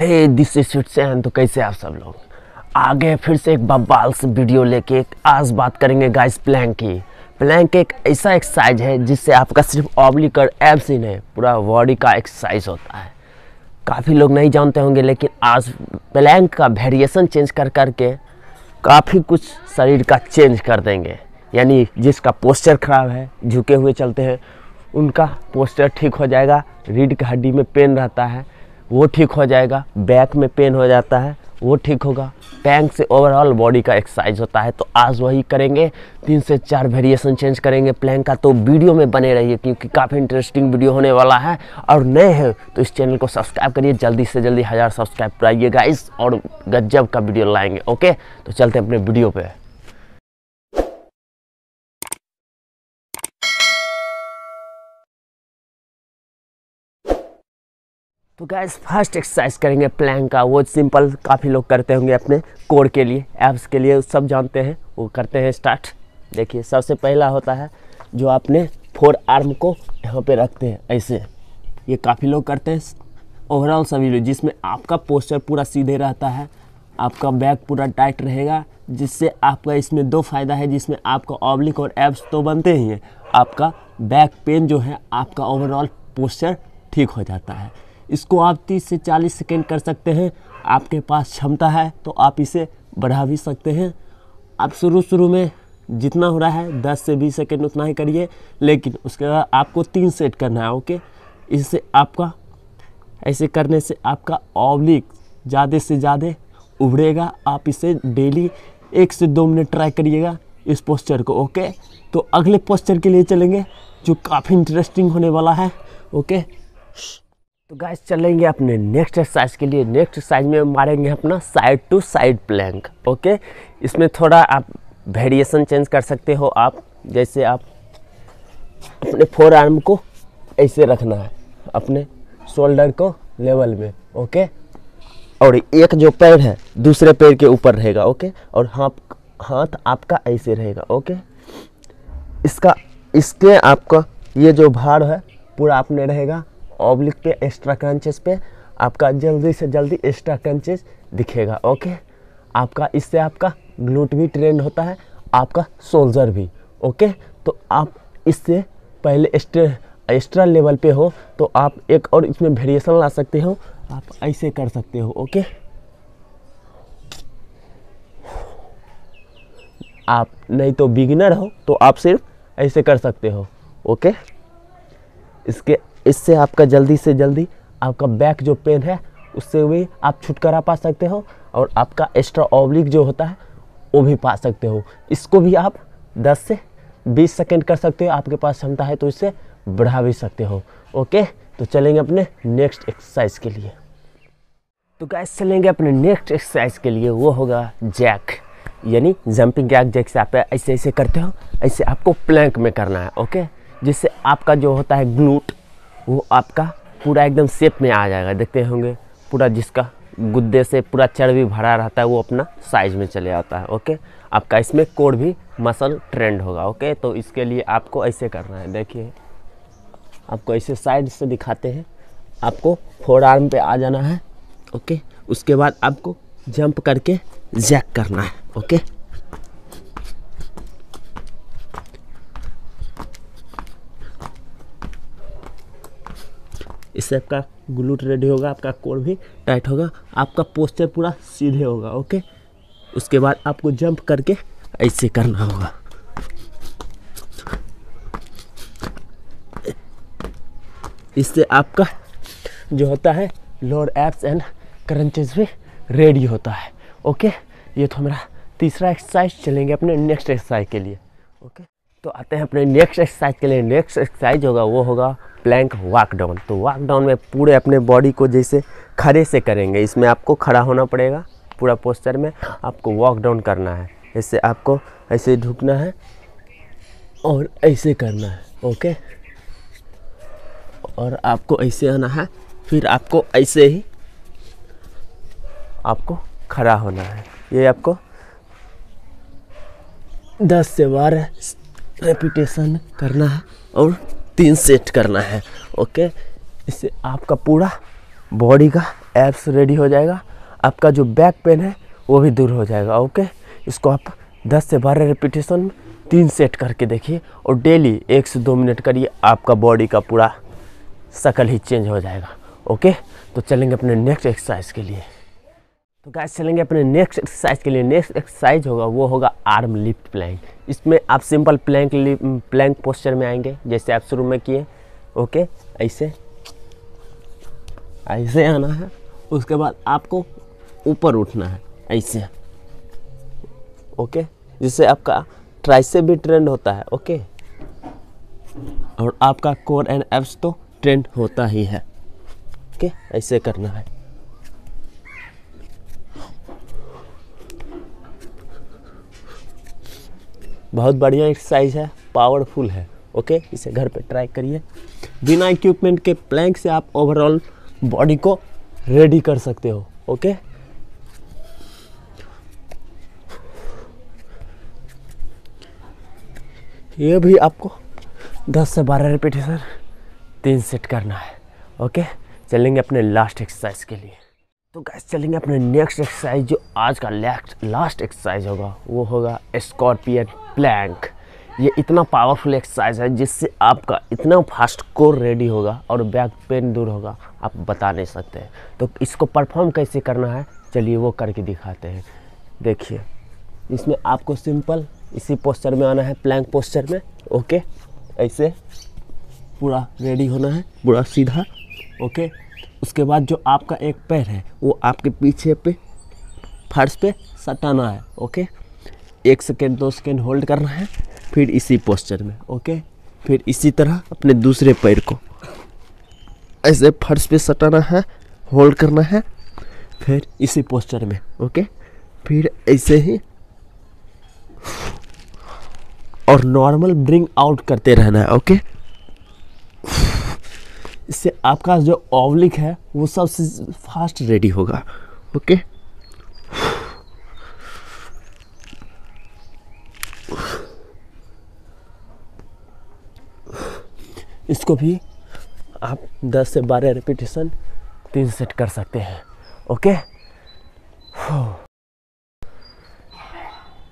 hey this is हैं तो कैसे आप सब लोग आगे फिर से एक बब्बाल से वीडियो लेके आज बात करेंगे गाइस प्लैंक की प्लैंक एक ऐसा एक्सरसाइज है जिससे आपका सिर्फ ऑब्लिक और एब्स ही नहीं पूरा बॉडी का एक्सरसाइज होता है काफ़ी लोग नहीं जानते होंगे लेकिन आज प्लैंक का वेरिएशन चेंज कर करके काफ़ी कुछ शरीर का चेंज कर देंगे यानी जिसका पोस्चर खराब है झुके हुए चलते हैं उनका पोस्चर ठीक हो जाएगा रीढ़ की हड्डी में पेन रहता है वो ठीक हो जाएगा बैक में पेन हो जाता है वो ठीक होगा पैंक से ओवरऑल बॉडी का एक्सरसाइज होता है तो आज वही करेंगे तीन से चार वेरिएशन चेंज करेंगे प्लैंक का तो वीडियो में बने रहिए क्योंकि काफ़ी इंटरेस्टिंग वीडियो होने वाला है और नए हैं तो इस चैनल को सब्सक्राइब करिए जल्दी से जल्दी हज़ार सब्सक्राइब कराइएगा इस और गजब का वीडियो लाएंगे ओके तो चलते हैं अपने वीडियो पर तो गैस फर्स्ट एक्सरसाइज करेंगे प्लैंक का वो सिंपल काफ़ी लोग करते होंगे अपने कोर के लिए एब्स के लिए सब जानते हैं वो करते हैं स्टार्ट देखिए सबसे पहला होता है जो आपने फोर आर्म को यहाँ पे रखते हैं ऐसे ये काफ़ी लोग करते हैं ओवरऑल सभी लोग जिसमें आपका पोस्चर पूरा सीधे रहता है आपका बैक पूरा टाइट रहेगा जिससे आपका इसमें दो फायदा है जिसमें आपका ऑब्लिक और एब्स तो बनते ही हैं आपका बैक पेन जो है आपका ओवरऑल पोस्चर ठीक हो जाता है इसको आप 30 से 40 सेकेंड कर सकते हैं आपके पास क्षमता है तो आप इसे बढ़ा भी सकते हैं आप शुरू शुरू में जितना हो रहा है 10 से 20 सेकेंड उतना ही करिए लेकिन उसके बाद आपको तीन सेट करना है ओके इससे आपका ऐसे करने से आपका ऑब्लिक ज़्यादा से ज़्यादा उभरेगा आप इसे डेली एक से दो मिनट ट्राई करिएगा इस पोस्चर को ओके तो अगले पोस्चर के लिए चलेंगे जो काफ़ी इंटरेस्टिंग होने वाला है ओके तो गैस चलेंगे अपने नेक्स्ट एक्सरसाइज के लिए नेक्स्ट एक्सरसाइज में मारेंगे अपना side to side plank okay इसमें थोड़ा आप वेरिएशन चेंज कर सकते हो आप जैसे आप अपने फोर आर्म को ऐसे रखना है अपने शोल्डर को लेवल में ओके और एक जो पैर है दूसरे पैर के ऊपर रहेगा ओके और हाथ हाथ आपका ऐसे रहेगा ओके इसका इसके आपका ये जो भार है पूरा आपने रहेगा ऑब्लिक पे एक्स्ट्रा क्रंचेस पे आपका जल्दी से जल्दी एक्स्ट्रा क्रंचेस दिखेगा ओके आपका इससे आपका ग्लूट भी ट्रेंड होता है आपका सोल्जर भी ओके तो आप इससे पहले एक्स्ट्रा लेवल पे हो तो आप एक और इसमें वेरिएशन ला सकते हो आप ऐसे कर सकते हो ओके आप नहीं तो बिगिनर हो तो आप सिर्फ ऐसे कर सकते हो ओके इसके इससे आपका जल्दी से जल्दी आपका बैक जो पेन है उससे भी आप छुटकारा पा सकते हो और आपका एक्स्ट्रा ऑब्लिक जो होता है वो भी पा सकते हो इसको भी आप 10 से 20 सेकंड कर सकते हो आपके पास क्षमता है तो इससे बढ़ा भी सकते हो ओके तो चलेंगे अपने नेक्स्ट एक्सरसाइज के लिए तो कैसे चलेंगे अपने नेक्स्ट एक्सरसाइज के लिए वो होगा जैक यानी जंपिंग जैक जैसे आप ऐसे ऐसे करते हो ऐसे आपको प्लैंक में करना है ओके जिससे आपका जो होता है ग्लूट वो आपका पूरा एकदम सेप में आ जाएगा देखते होंगे पूरा जिसका गुद्दे से पूरा चर्बी भरा रहता है वो अपना साइज में चले आता है ओके आपका इसमें कोर भी मसल ट्रेंड होगा ओके तो इसके लिए आपको ऐसे करना है देखिए आपको ऐसे साइड से दिखाते हैं आपको फोर आर्म पे आ जाना है ओके उसके बाद आपको जंप करके जैक करना है ओके इससे आपका ग्लूट रेडी होगा आपका कोर भी टाइट होगा आपका पोस्चर पूरा सीधे होगा ओके उसके बाद आपको जंप करके ऐसे करना होगा इससे आपका जो होता है लोअर एप्स एंड क्रंचेस भी रेडी होता है ओके ये तो हमारा तीसरा एक्सरसाइज चलेंगे अपने नेक्स्ट एक्सरसाइज के लिए ओके तो आते हैं अपने नेक्स्ट एक्सरसाइज के लिए नेक्स्ट एक्सरसाइज होगा वो होगा प्लैंक वॉक डाउन तो वॉक डाउन में पूरे अपने बॉडी को जैसे खड़े से करेंगे इसमें आपको खड़ा होना पड़ेगा पूरा पोस्चर में आपको वॉक डाउन करना है ऐसे आपको ऐसे ढुकना है और ऐसे करना है ओके और आपको ऐसे आना है फिर आपको ऐसे ही आपको खड़ा होना है ये आपको दस से बारह रेपिटेशन करना है और तीन सेट करना है ओके इससे आपका पूरा बॉडी का एप्स रेडी हो जाएगा आपका जो बैक पेन है वो भी दूर हो जाएगा ओके इसको आप 10 से 12 रेपिटेशन तीन सेट करके देखिए और डेली एक से दो मिनट करिए आपका बॉडी का पूरा शकल ही चेंज हो जाएगा ओके तो चलेंगे अपने नेक्स्ट एक्सरसाइज के लिए तो गाइस चलेंगे अपने नेक्स्ट एक्सरसाइज के लिए नेक्स्ट एक्सरसाइज होगा वो होगा आर्म लिफ्ट प्लैंक इसमें आप सिंपल प्लैंक प्लैंक पोस्चर में आएंगे जैसे आप शुरू में किए ओके ऐसे ऐसे आना है उसके बाद आपको ऊपर उठना है ऐसे ओके जिससे आपका से भी ट्रेंड होता है ओके और आपका कोर एंड एब्स तो ट्रेंड होता ही है ओके ऐसे करना है बहुत बढ़िया एक्सरसाइज है पावरफुल है ओके इसे घर पे ट्राई करिए बिना इक्विपमेंट के प्लैंक से आप ओवरऑल बॉडी को रेडी कर सकते हो ओके ये भी आपको 10 से 12 रिपीटेशन तीन सेट करना है ओके चलेंगे अपने लास्ट एक्सरसाइज के लिए तो गैस चलेंगे अपने नेक्स्ट एक्सरसाइज जो आज का लास्ट लास्ट एक्सरसाइज होगा वो होगा स्कॉर्पियन प्लैंक ये इतना पावरफुल एक्सरसाइज है जिससे आपका इतना फास्ट कोर रेडी होगा और बैक पेन दूर होगा आप बता नहीं सकते तो इसको परफॉर्म कैसे करना है चलिए वो करके दिखाते हैं देखिए इसमें आपको सिंपल इसी पोस्चर में आना है प्लैंक पोस्चर में ओके ऐसे पूरा रेडी होना है पूरा सीधा ओके उसके बाद जो आपका एक पैर है वो आपके पीछे पे फर्श पे सटाना है ओके एक सेकेंड दो सेकेंड होल्ड करना है फिर इसी पोस्चर में ओके फिर इसी तरह अपने दूसरे पैर को ऐसे फर्श पे सटाना है होल्ड करना है फिर इसी पोस्चर में ओके फिर ऐसे ही और नॉर्मल ब्रिंग आउट करते रहना है ओके इससे आपका जो ओवलिक है वो सबसे फास्ट रेडी होगा ओके इसको भी आप 10 से 12 रिपीटेशन तीन सेट कर सकते हैं ओके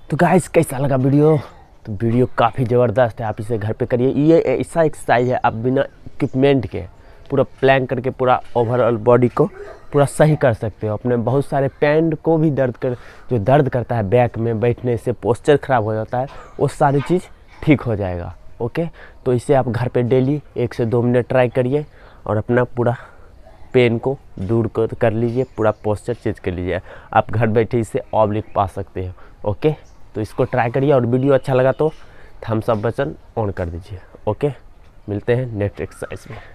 तो गाइस कैसा लगा वीडियो तो वीडियो काफ़ी ज़बरदस्त है आप इसे घर पे करिए ये ऐसा एक्सरसाइज है आप बिना इक्विपमेंट के पूरा प्लान करके पूरा ओवरऑल बॉडी को पूरा सही कर सकते हो अपने बहुत सारे पैंट को भी दर्द कर जो दर्द करता है बैक में बैठने से पोस्चर ख़राब हो जाता है वो सारी चीज़ ठीक हो जाएगा ओके तो इसे आप घर पे डेली एक से दो मिनट ट्राई करिए और अपना पूरा पेन को दूर कर, कर लीजिए पूरा पोस्चर चेंज कर लीजिए आप घर बैठे इसे ऑब्लिक पा सकते हो ओके तो इसको ट्राई करिए और वीडियो अच्छा लगा तो थम्स अप बटन ऑन कर दीजिए ओके मिलते हैं नेक्स्ट एक्सरसाइज में